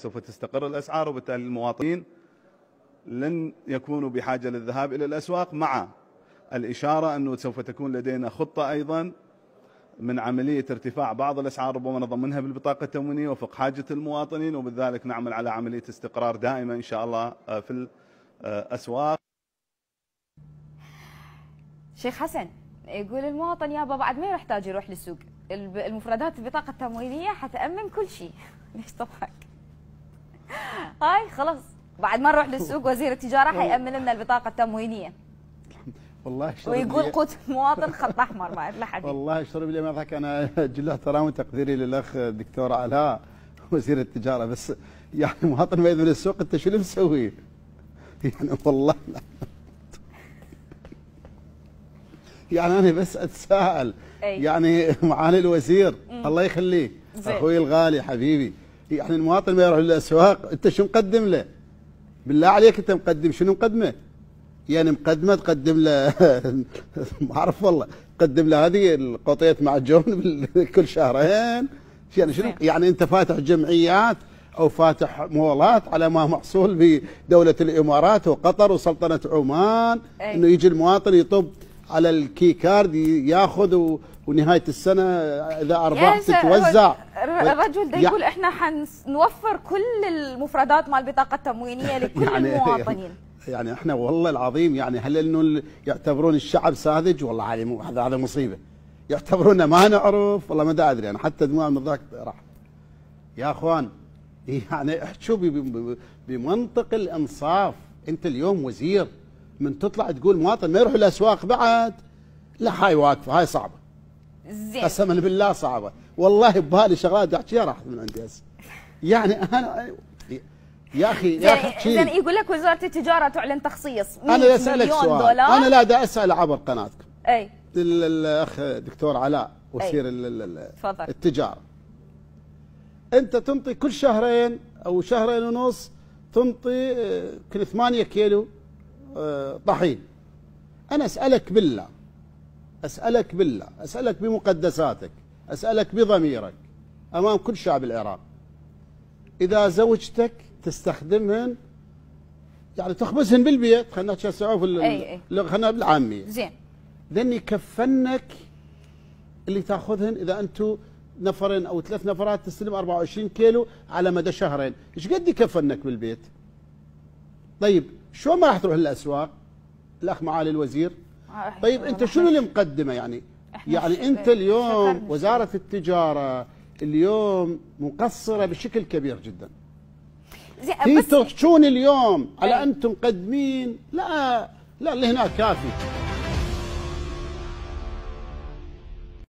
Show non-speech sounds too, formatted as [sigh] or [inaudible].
سوف تستقر الأسعار وبالتالي المواطنين لن يكونوا بحاجة للذهاب إلى الأسواق مع الإشارة أنه سوف تكون لدينا خطة أيضا من عملية ارتفاع بعض الأسعار ربما نضمنها بالبطاقة التموينية وفق حاجة المواطنين وبذلك نعمل على عملية استقرار دائمة إن شاء الله آه، في الأسواق آه، شيخ حسن يقول المواطن يابا بعد ما يحتاج يروح للسوق المفردات البطاقة التموينية حتأمن كل شيء [laughs] ليش تضحك؟ هاي خلاص بعد ما نروح للسوق وزير التجاره حيامن لنا البطاقه التموينيه والله ويقول قوت المواطن خط احمر ما لا حد والله اشرب لي ما ضحك انا جل احترامي وتقديري للاخ دكتور علاء وزير التجاره بس يعني مواطن ما يذهب للسوق انت شو اللي مسوي؟ يعني والله لا. يعني انا بس اتساءل يعني معالي الوزير الله يخليه اخوي الغالي حبيبي يعني المواطن ما يروح للاسواق انت شو مقدم له؟ بالله عليك انت مقدم شنو مقدمه؟ يعني مقدمه تقدم له [laughs] ما اعرف والله تقدم له هذه مع معجون [laughs] كل شهرين يعني شنو يعني انت فاتح جمعيات او فاتح مولات على ما محصول بدوله الامارات وقطر وسلطنه عمان أي. انه يجي المواطن يطب على الكي كارد ياخذ ونهايه السنه اذا ارباح تتوزع الرجل ده يقول احنا حنوفر كل المفردات مال البطاقه التموينيه [laughs] لكل يعني المواطنين [laughs] يعني احنا والله العظيم يعني هل انه يعتبرون الشعب ساذج والله عالم هذا هذا مصيبه يعتبروننا ما نعرف والله ما ادري انا حتى دموع من ذاك راح يا اخوان [laughs] يعني احكوا بمنطق الانصاف انت اليوم وزير من تطلع تقول مواطن ما يروح الاسواق بعد لا هاي واقفه هاي صعبه زين قسما بالله صعبه والله ببالي شغلات احكيها راحت من عندي هسه يعني انا يا اخي يا اخي زين يقول لك وزاره التجاره تعلن تخصيص انا اسالك سؤال دولار. انا لا دا اسال عبر قناتكم اي الاخ دكتور علاء وزير التجاره انت تنطي كل شهرين او شهرين ونص تنطي آه، كل 8 كيلو آه، طحين انا اسالك بالله أسألك بالله أسألك بمقدساتك أسألك بضميرك أمام كل شعب العراق إذا زوجتك تستخدمهن يعني تخبزهن بالبيت خلينا تشسعوه في خلينا بالعامية زين ذني كفنك اللي تاخذهن اذا أنتو نفرين او ثلاث نفرات تستلم 24 كيلو على مدى شهرين، ايش قد يكفنك بالبيت؟ طيب شو ما راح تروح للاسواق؟ الاخ معالي الوزير طيب انت شنو اللي مقدمه يعني يعني انت اليوم وزاره التجاره اليوم مقصره بشكل كبير جدا زين اليوم على انتم مقدمين لا لا اللي هناك كافي